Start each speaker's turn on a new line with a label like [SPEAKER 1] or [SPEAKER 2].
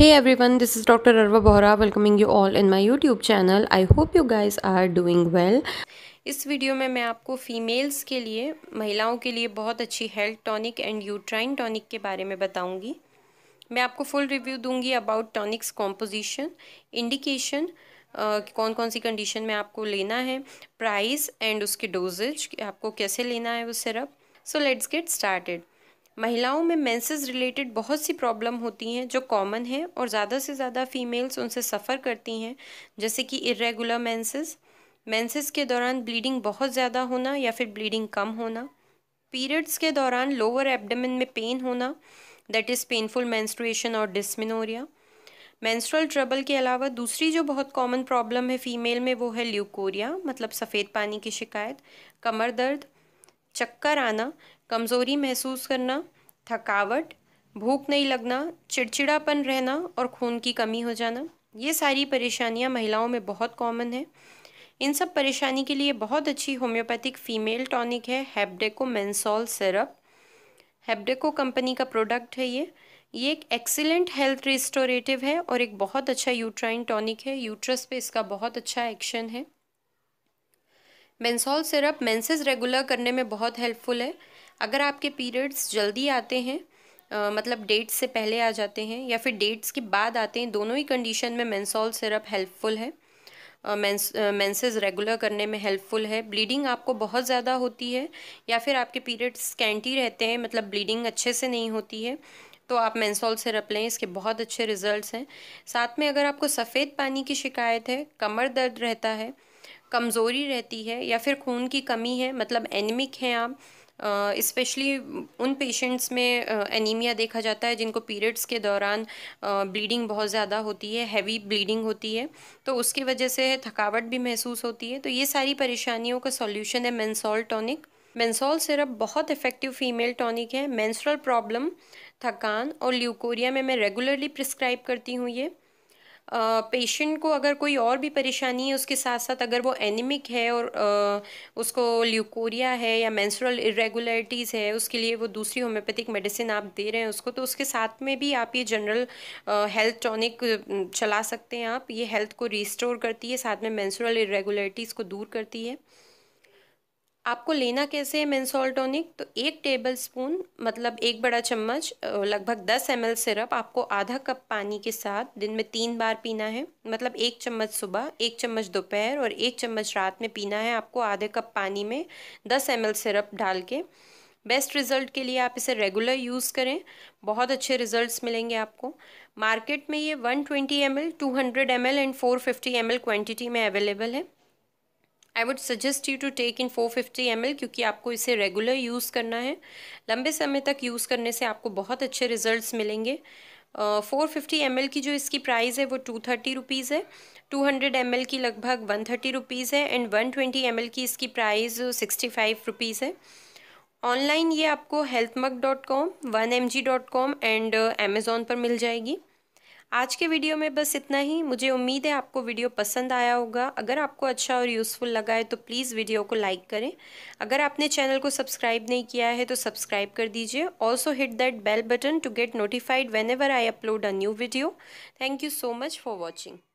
[SPEAKER 1] Hey everyone, this is Dr. Arva Bohra welcoming you all in my YouTube channel. I hope you guys are doing well. इस video में मैं आपको females के लिए महिलाओं के लिए बहुत अच्छी health tonic and uterine tonic के बारे में बताऊंगी मैं आपको फुल रिव्यू दूंगी अबाउट टॉनिक्स कॉम्पोजिशन इंडिकेशन कौन कौन सी कंडीशन में आपको लेना है प्राइस एंड उसके डोजेज आपको कैसे लेना है वो syrup so let's get started महिलाओं में मेंसेस रिलेटेड बहुत सी प्रॉब्लम होती हैं जो कॉमन हैं और ज़्यादा से ज़्यादा फीमेल्स उनसे सफ़र करती हैं जैसे कि इरेगुलर मेंसेस मेंसेस के दौरान ब्लीडिंग बहुत ज़्यादा होना या फिर ब्लीडिंग कम होना पीरियड्स के दौरान लोअर एब्डोमेन में पेन होना दैट इज़ पेनफुल मैंस्ट्रुएशन और डिसमिनोरिया मैंस्ट्रल ट्रबल के अलावा दूसरी जो बहुत कॉमन प्रॉब्लम है फ़ीमेल में वो है ल्यूकोरिया मतलब सफ़ेद पानी की शिकायत कमर दर्द चक्कर आना कमज़ोरी महसूस करना थकावट भूख नहीं लगना चिड़चिड़ापन रहना और खून की कमी हो जाना ये सारी परेशानियाँ महिलाओं में बहुत कॉमन है इन सब परेशानी के लिए बहुत अच्छी होम्योपैथिक फ़ीमेल टॉनिक है Hapdco Mensol syrup Hapdco company का प्रोडक्ट है ये ये एक एक्सीलेंट हेल्थ रिस्टोरेटिव है और एक बहुत अच्छा यूट्राइन टॉनिक है यूट्रस पे इसका बहुत अच्छा एक्शन है मैंसॉल सिरप मेंसेस रेगुलर करने में बहुत हेल्पफुल है अगर आपके पीरियड्स जल्दी आते हैं आ, मतलब डेट्स से पहले आ जाते हैं या फिर डेट्स के बाद आते हैं दोनों ही कंडीशन में मैंसॉल सिरप हेल्पफुल है मैंसेज रेगुलर करने में हेल्पफुल है ब्लीडिंग आपको बहुत ज़्यादा होती है या फिर आपके पीरियड्स स्कैंटी रहते हैं मतलब ब्लीडिंग अच्छे से नहीं होती है तो आप मैंसॉल सिरप लें इसके बहुत अच्छे रिजल्ट्स हैं साथ में अगर आपको सफ़ेद पानी की शिकायत है कमर दर्द रहता है कमज़ोरी रहती है या फिर खून की कमी है मतलब एनिमिक हैं आप इस्पेशली उन पेशेंट्स में एनीमिया देखा जाता है जिनको पीरियड्स के दौरान ब्लीडिंग बहुत ज़्यादा होती है हैवी ब्लीडिंग होती है तो उसकी वजह से थकावट भी महसूस होती है तो ये सारी परेशानियों का सॉल्यूशन है मैंसॉल टॉनिक मैंसॉल सिरप बहुत इफ़ेक्टिव फीमेल टॉनिक है मैंसरल प्रॉब्लम थकान और ल्यूकोरिया में मैं रेगुलरली प्रिस्क्राइब करती हूँ ये पेशेंट को अगर कोई और भी परेशानी है उसके साथ साथ अगर वो एनिमिक है और आ, उसको ल्यूकोरिया है या मैंसुरल इरेगुलरिटीज़ है उसके लिए वो दूसरी होम्योपैथिक मेडिसिन आप दे रहे हैं उसको तो उसके साथ में भी आप ये जनरल हेल्थ टॉनिक चला सकते हैं आप ये हेल्थ को रिस्टोर करती है साथ में मैंसुरल इरेगुलरिटीज़ को दूर करती है आपको लेना कैसे है मेन्सॉल टॉनिक तो एक टेबल स्पून मतलब एक बड़ा चम्मच लगभग दस एम एल सिरप आपको आधा कप पानी के साथ दिन में तीन बार पीना है मतलब एक चम्मच सुबह एक चम्मच दोपहर और एक चम्मच रात में पीना है आपको आधे कप पानी में दस एम एल सिरप डाल के बेस्ट रिज़ल्ट के लिए आप इसे रेगुलर यूज़ करें बहुत अच्छे रिजल्ट्स मिलेंगे आपको मार्केट में ये 120 ml, 200 ml and 450 ml quantity में अवेलेबल है I would suggest you to take in 450 L क्योंकि आपको इसे रेगुलर यूज़ करना है लंबे समय तक यूज़ करने से आपको बहुत अच्छे रिजल्ट्स मिलेंगे फोर फिफ्टी एम की जो इसकी प्राइस है वो टू थर्टी रुपीज़ है टू हंड्रेड एम की लगभग वन थर्टी रुपीज़ है एंड वन ट्वेंटी एम की इसकी प्राइस सिक्सटी फाइव रुपीज़ है ऑनलाइन ये आपको Healthmug dot com one M G dot com and Amazon पर मिल जाएगी आज के वीडियो में बस इतना ही मुझे उम्मीद है आपको वीडियो पसंद आया होगा अगर आपको अच्छा और यूज़फुल लगा है तो प्लीज़ वीडियो को लाइक करें अगर आपने चैनल को सब्सक्राइब नहीं किया है तो सब्सक्राइब कर दीजिए also hit that bell button to get notified whenever I upload a new video thank you so much for watching